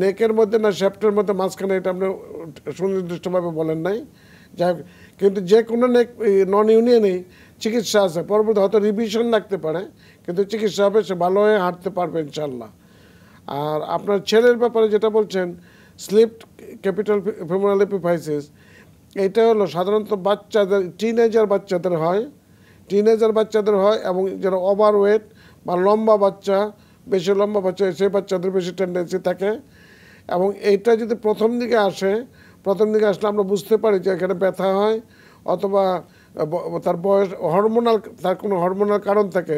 নেকের মধ্যে না শ্যাপ্টের মধ্যে মাঝখানে এটা আপনি সুনির্দিষ্টভাবে বলেন নাই যাই কিন্তু যে কোনো নেক নন ইউনিয়নেই চিকিৎসা আছে পরবর্তী হয়তো রিভিশন লাগতে পারে কিন্তু চিকিৎসা হবে সে ভালো হয়ে হাঁটতে পারবে ইনশাল্লাহ আর আপনার ছেলের ব্যাপারে যেটা বলছেন স্লিপ ক্যাপিটাল ফেমোরাল এপিফাইসিস এটা হলো সাধারণত বাচ্চাদের টিনেজার বাচ্চাদের হয় টিনেজার বাচ্চাদের হয় এবং যারা ওভার ওয়েট বা লম্বা বাচ্চা বেশি লম্বা বাচ্চা সেই বাচ্চাদের বেশি টেন্ডেন্সি থাকে এবং এইটা যদি প্রথম দিকে আসে প্রথম দিকে আসলে আমরা বুঝতে পারি যে এখানে ব্যথা হয় অথবা তার বয়স হরমোনাল তার কোনো হরমোনাল কারণ থাকে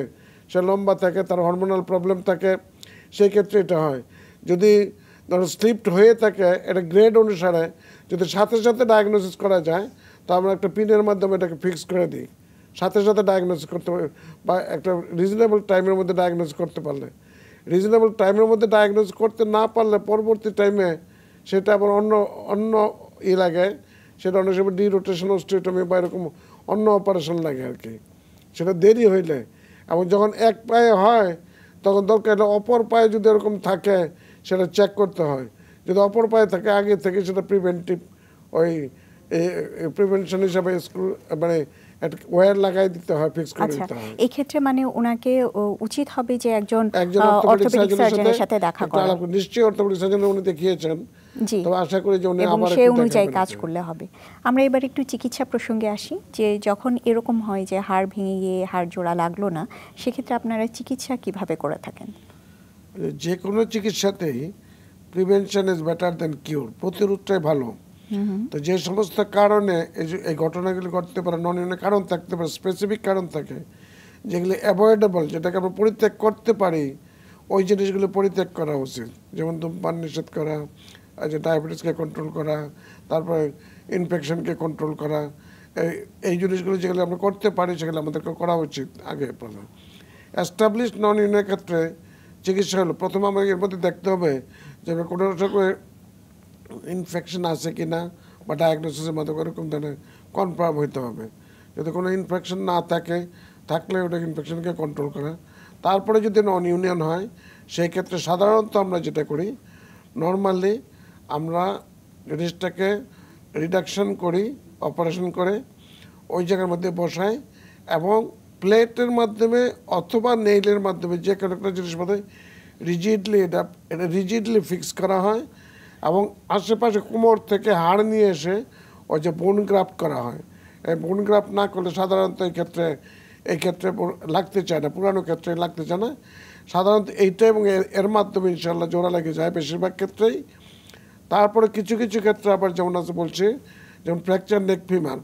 সে লম্বা থাকে তার হরমোনাল প্রবলেম থাকে সেই ক্ষেত্রে এটা হয় যদি ধরো স্লিপড হয়ে থাকে এটা গ্রেড অনুসারে যদি সাথে সাথে ডায়াগনোসিস করা যায় তো আমরা একটা পিনের মাধ্যমে এটাকে ফিক্স করে দিই সাথে সাথে ডায়াগনোসিস করতে বা একটা রিজনেবল টাইমের মধ্যে ডায়াগনোসিস করতে পারলে রিজনেবল টাইমের মধ্যে ডায়াগনোসিস করতে না পারলে পরবর্তী টাইমে সেটা আবার অন্য অন্য ই লাগে সেটা অনেক সময় ডিরোটেশন অস্টিওটমি বা এরকম অন্য অপারেশন লাগে আর কি সেটা দেরি হইলে এবং যখন এক পায়ে হয় তখন দরকার অপর পায়ে যদি এরকম থাকে সেটা চেক করতে হয় যদি অপর পায়ে থাকে আগে থেকে সেটা প্রিভেন্টিভ ওই প্রিভেনশন হিসাবে স্কুল মানে ওয়্যার লাগাই দিতে হয় ফিক্স করে আচ্ছা, দিতে হয় এই ক্ষেত্রে মানে ওনাকে উচিত হবে যে একজন অর্থোপেডিক সার্জনের সাথে দেখা করা নিশ্চয়ই অর্থোপেডিক সার্জন উনি দেখিয়েছেন জি তবে আশা করি যে উনি আবার সেই অনুযায়ী কাজ করলে হবে আমরা এবার একটু চিকিৎসা প্রসঙ্গে আসি যে যখন এরকম হয় যে হাড় ভেঙে গিয়ে হাড় জোড়া লাগলো না সেক্ষেত্রে আপনারা চিকিৎসা কিভাবে করে থাকেন যে কোনো চিকিৎসাতেই prevention is better than cure প্রতিরোধটাই ভালো Mm-hmm. তো যে সমস্ত কারণে এই ঘটনাগুলি ঘটতে পারে নন কারণ থাকতে পারে স্পেসিফিক কারণ থাকে যেগুলি অ্যাভয়েডেবল যেটাকে আমরা পরিত্যাগ করতে পারি ওই জিনিসগুলো পরিত্যাগ করা উচিত যেমন ধূমপান নিষেধ করা যে ডায়াবেটিসকে কন্ট্রোল করা তারপরে ইনফেকশনকে কন্ট্রোল করা এই জিনিসগুলো যেগুলো আমরা করতে পারি সেগুলো আমাদেরকে করা উচিত আগে প্রথম অ্যাস্টাবলিশ নন ইউনিয়নের ক্ষেত্রে চিকিৎসা হলো প্রথমে আমাকে এর মধ্যে দেখতে হবে যে আমরা কোনো ইনফেকশন আছে কি না বা ডায়াগনোসিসের মতো ওরকম ধরনের কনফার্ম হইতে হবে যদি কোনো ইনফেকশন না থাকে থাকলে ওটা ইনফেকশনকে কন্ট্রোল করা তারপরে যদি নন ইউনিয়ন হয় সেই ক্ষেত্রে সাধারণত আমরা যেটা করি নর্মালি আমরা জিনিসটাকে রিডাকশন করি অপারেশন করে ওই জায়গার মধ্যে বসাই এবং প্লেটের মাধ্যমে অথবা নেইলের মাধ্যমে যে কোনো একটা জিনিস মধ্যে রিজিডলি এটা এটা রিজিডলি ফিক্স করা হয় এবং আশেপাশে কোমর থেকে হাড় নিয়ে এসে ওই যে বোন গ্রাফট করা হয় এই বোন গ্রাফট না করলে সাধারণত এই ক্ষেত্রে এই ক্ষেত্রে লাগতে চায় না পুরানো ক্ষেত্রে লাগতে চায় না সাধারণত এইটা এবং এর মাধ্যমে ইনশাল্লাহ জোড়া লেগে যায় বেশিরভাগ ক্ষেত্রেই তারপরে কিছু কিছু ক্ষেত্রে আবার যেমন আছে বলছি যেমন ফ্র্যাকচার নেক ফিমার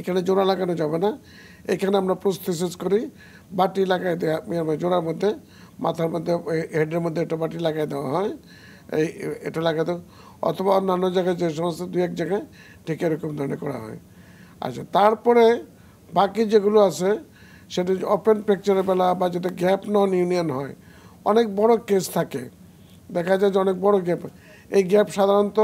এখানে জোড়া লাগানো যাবে না এখানে আমরা প্রস্তুতিস করি বাটি লাগাই দেওয়া ইয়ে, জোড়ার মধ্যে মাথার মধ্যে হেডের মধ্যে একটা বাটি লাগাই দেওয়া হয় এটা লাগাতো অথবা অন্যান্য জায়গায় যে সমস্ত দু এক জায়গায় ঠিক এরকম ধরনের করা হয় আচ্ছা তারপরে বাকি যেগুলো আছে সেটা ওপেন ফ্র্যাকচারের বেলা বা যেটা গ্যাপ নন ইউনিয়ন হয় অনেক বড় কেস থাকে দেখা যায় যে অনেক বড় গ্যাপ এই গ্যাপ সাধারণত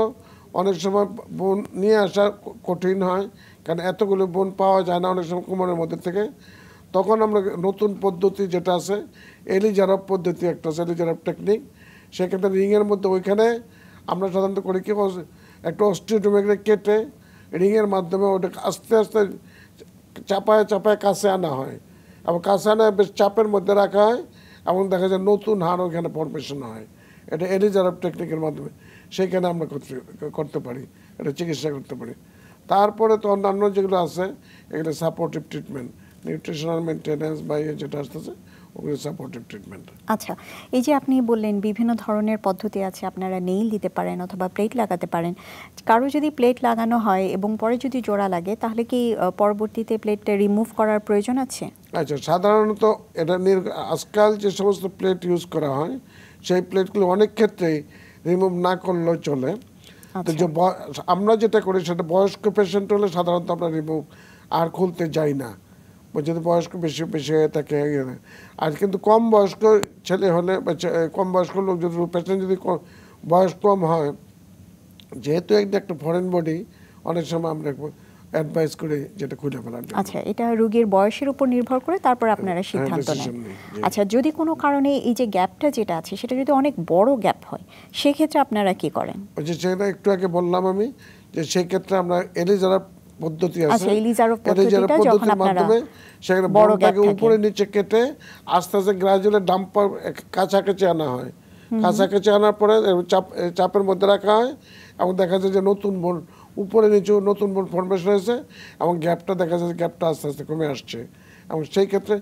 অনেক সময় বোন নিয়ে আসা কঠিন হয় কারণ এতগুলো বোন পাওয়া যায় না অনেক সময় কোমরের মধ্যে থেকে তখন আমরা নতুন পদ্ধতি যেটা আছে এলিজারব পদ্ধতি একটা আছে এলিজারব টেকনিক সেক্ষেত্রে রিংয়ের মধ্যে ওইখানে আমরা সাধারণত করি কি একটা অস্ট্রিওটোমেকে কেটে রিংয়ের মাধ্যমে ওটা আস্তে আস্তে চাপায় চাপায় কাছে আনা হয় এবং কাছে আনা বেশ চাপের মধ্যে রাখা হয় এবং দেখা যায় নতুন হাড় ওইখানে ফর্মেশন হয় এটা এলিজারাব টেকনিকের মাধ্যমে সেইখানে আমরা করতে করতে পারি এটা চিকিৎসা করতে পারি তারপরে তো অন্যান্য যেগুলো আছে এগুলো সাপোর্টিভ ট্রিটমেন্ট নিউট্রিশনাল মেনটেন্যান্স বা ইয়ে যেটা আসতেছে ট্রিটমেন্ট আচ্ছা এই যে আপনি বললেন বিভিন্ন ধরনের পদ্ধতি আছে আপনারা নেইল দিতে পারেন অথবা প্লেট লাগাতে পারেন কারো যদি প্লেট লাগানো হয় এবং পরে যদি জোড়া লাগে তাহলে কি পরবর্তীতে প্লেটটা রিমুভ করার প্রয়োজন আছে আচ্ছা সাধারণত এটা আজকাল যে সমস্ত প্লেট ইউজ করা হয় সেই প্লেটগুলো অনেক ক্ষেত্রেই রিমুভ না করলেও চলে তো আচ্ছা। যে আমরা যেটা করি সেটা বয়স্ক পেশেন্ট হলে সাধারণত আমরা রিমুভ আর খুলতে যাই না যদি বয়স্ক বেশি বেশি হয়ে থাকে আর কিন্তু কম বয়স্ক ছেলে হলে কম বয়স্ক লোক যদি পেশেন্ট যদি বয়স কম হয় যেহেতু একটা একটা ফরেন বডি অনেক সময় আমরা অ্যাডভাইস করে যেটা খুঁজে পেলাম আচ্ছা এটা রোগীর বয়সের উপর নির্ভর করে তারপর আপনারা হ্যাঁ, সিদ্ধান্ত নেন আচ্ছা যদি কোনো কারণে এই যে গ্যাপটা যেটা আছে সেটা যদি অনেক বড় গ্যাপ হয় সেক্ষেত্রে আপনারা কি করেন ওই যে সেটা একটু আগে বললাম আমি যে সেক্ষেত্রে আমরা যারা পদ্ধতি আছে পদ্ধতির মাধ্যমে সেখানে বড়টাকে উপরে নিচে কেটে আস্তে আস্তে গ্রাজুয়ালি ডাম্পার কাছাকাছি আনা হয় কাছাকাছি আনার পরে চাপ চাপের মধ্যে রাখা হয় এবং দেখা যায় যে নতুন বন উপরে নিচে নতুন বন ফর্মেশন হয়েছে এবং গ্যাপটা দেখা যাচ্ছে গ্যাপটা আস্তে আস্তে কমে আসছে এবং সেই ক্ষেত্রে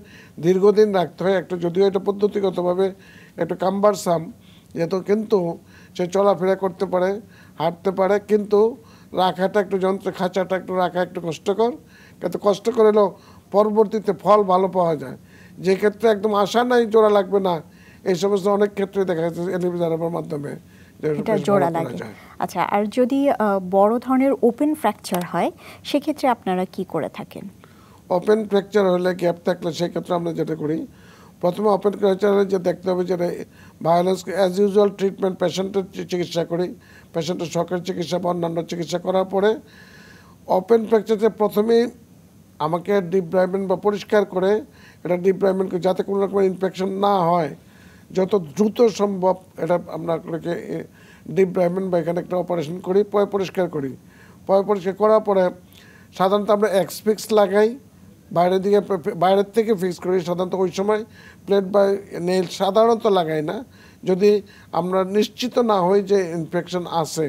দীর্ঘদিন রাখতে হয় একটা যদিও এটা পদ্ধতিগতভাবে একটু কাম্বারসাম যেহেতু কিন্তু সে চলাফেরা করতে পারে হাঁটতে পারে কিন্তু রাখাটা একটু যন্ত্র খাঁচাটা একটু রাখা একটু কষ্টকর কিন্তু কষ্ট করলেও পরবর্তীতে ফল ভালো পাওয়া যায় যে ক্ষেত্রে একদম আশা নাই জোড়া লাগবে না এই সমস্ত অনেক ক্ষেত্রে দেখা যাচ্ছে এলইডি জানাবার মাধ্যমে জোড়া লাগে আচ্ছা আর যদি বড় ধরনের ওপেন ফ্র্যাকচার হয় সেক্ষেত্রে আপনারা কি করে থাকেন ওপেন ফ্র্যাকচার হলে গ্যাপ থাকলে সেক্ষেত্রে আমরা যেটা করি প্রথমে ওপেন ফ্র্যাকচার হলে যে দেখতে হবে যেটা ভায়োলেন্স অ্যাজ ইউজুয়াল ট্রিটমেন্ট পেশেন্টের চিকিৎসা করি পেশেন্টের শখের চিকিৎসা বা অন্যান্য চিকিৎসা করার পরে ওপেন ফ্র্যাকচারতে প্রথমেই আমাকে ডিপ্রাইমেন্ট বা পরিষ্কার করে এটা ডিপ্রাইমেন্টকে যাতে কোনো রকম ইনফেকশন না হয় যত দ্রুত সম্ভব এটা আমরা ডিপ্রাইমেন্ট বা এখানে একটা অপারেশন করি পয় পরিষ্কার করি পয় পরিষ্কার করার পরে সাধারণত আমরা এক্স ফিক্স লাগাই বাইরের দিকে বাইরের থেকে ফিক্স করি সাধারণত ওই সময় প্লেট বা নেল সাধারণত লাগাই না যদি আমরা নিশ্চিত না হই যে ইনফেকশন আছে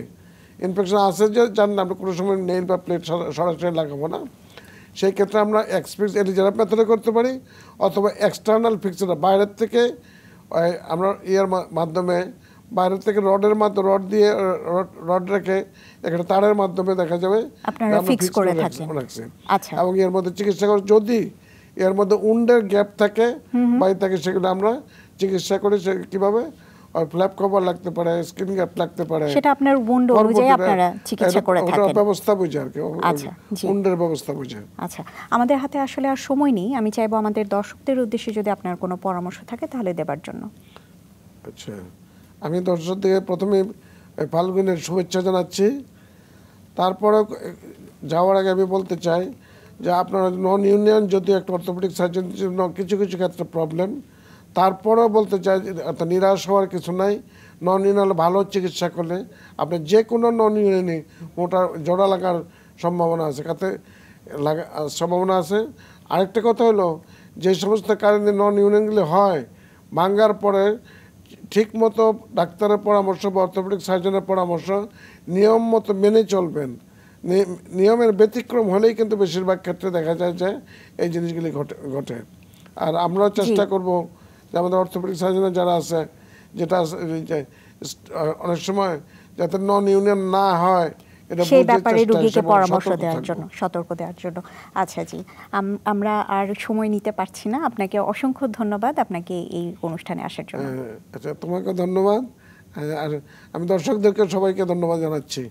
ইনফেকশন আছে যে জানি না আমরা কোনো সময় নেইল বা প্লেট সরাসরি লাগাবো না সেই ক্ষেত্রে আমরা এক্সফিক্স এলিজারা মেথডে করতে পারি অথবা এক্সটার্নাল ফিক্সার বাইরের থেকে আমরা ইয়ার মাধ্যমে বাইরের থেকে রডের মাধ্যমে রড দিয়ে রড রেখে একটা তারের মাধ্যমে দেখা যাবে আচ্ছা। এবং এর মধ্যে চিকিৎসা যদি এর মধ্যে উন্ডের গ্যাপ থাকে বাইরে থাকে সেগুলো আমরা চিকিৎসা করে সে কীভাবে ফ্ল্যাপ কভার লাগতে পারে স্কিন গার্ড লাগতে পারে সেটা আপনার উন্ড অনুযায়ী আপনারা চিকিৎসা করে থাকেন ওটা ব্যবস্থা বুঝে আর কি আচ্ছা উন্ডের ব্যবস্থা বুঝে আচ্ছা আমাদের হাতে আসলে আর সময় নেই আমি চাইবো আমাদের দর্শকদের উদ্দেশ্যে যদি আপনার কোনো পরামর্শ থাকে তাহলে দেবার জন্য আচ্ছা আমি দর্শকদের প্রথমে ফাল্গুনের শুভেচ্ছা জানাচ্ছি তারপরে যাওয়ার আগে আমি বলতে চাই যে আপনারা নন ইউনিয়ন যদি একটা অর্থোপেডিক সার্জন জন্য কিছু কিছু ক্ষেত্রে প্রবলেম তারপরেও বলতে চাই এত নিরাশ হওয়ার কিছু নাই নন ইউনাল ভালো চিকিৎসা করলে আপনি যে কোনো নন ইউনিয়নে মোটা জোড়া লাগার সম্ভাবনা আছে কাতে লাগা সম্ভাবনা আছে আরেকটা কথা হলো যে সমস্ত কারণে নন ইউনিয়নগুলি হয় ভাঙ্গার পরে ঠিক মতো ডাক্তারের পরামর্শ বা অর্থোপেডিক সার্জনের পরামর্শ নিয়ম মতো মেনে চলবেন নিয়মের ব্যতিক্রম হলেই কিন্তু বেশিরভাগ ক্ষেত্রে দেখা যায় যে এই জিনিসগুলি ঘটে ঘটে আর আমরাও চেষ্টা করব আমাদের অর্থোপেডিক সার্জনে যারা আছে যেটা অনেক সময় যাতে নন ইউনিয়ন না হয় সেই ব্যাপারে রোগীকে পরামর্শ দেওয়ার জন্য সতর্ক দেওয়ার জন্য আচ্ছা জি আমরা আর সময় নিতে পারছি না আপনাকে অসংখ্য ধন্যবাদ আপনাকে এই অনুষ্ঠানে আসার জন্য হ্যাঁ, আচ্ছা তোমাকে ধন্যবাদ আর আমি দর্শকদেরকে সবাইকে ধন্যবাদ জানাচ্ছি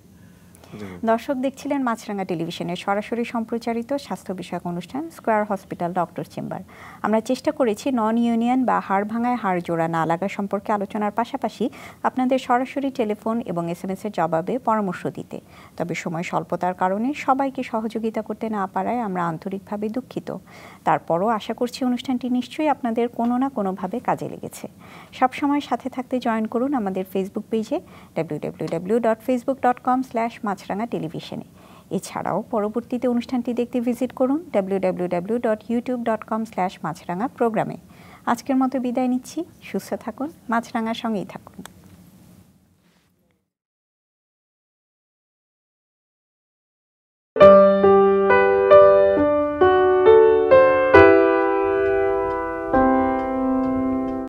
দর্শক দেখছিলেন মাছরাঙ্গা টেলিভিশনের সরাসরি সম্প্রচারিত স্বাস্থ্য বিষয়ক অনুষ্ঠান স্কোয়ার হসপিটাল ডক্টর চেম্বার আমরা চেষ্টা করেছি নন ইউনিয়ন বা হাড় ভাঙায় হাড় জোড়া না লাগা সম্পর্কে আলোচনার পাশাপাশি আপনাদের সরাসরি টেলিফোন এবং এস এম এর জবাবে পরামর্শ দিতে তবে সময় স্বল্পতার কারণে সবাইকে সহযোগিতা করতে না পারায় আমরা আন্তরিকভাবে দুঃখিত তারপরও আশা করছি অনুষ্ঠানটি নিশ্চয়ই আপনাদের কোনো না কোনোভাবে কাজে লেগেছে সবসময় সাথে থাকতে জয়েন করুন আমাদের ফেসবুক পেজে W W W dot Facebook dot com slash Maasranga টেলিভিশনে এছাড়াও পরবর্তীতে অনুষ্ঠানটি দেখতে ভিজিট করুন W dot YouTube dot com slash Maasranga প্রোগ্রামে আজকের মতো বিদায় নিচ্ছি সুস্থ থাকুন মাছরাঙার সঙ্গেই থাকুন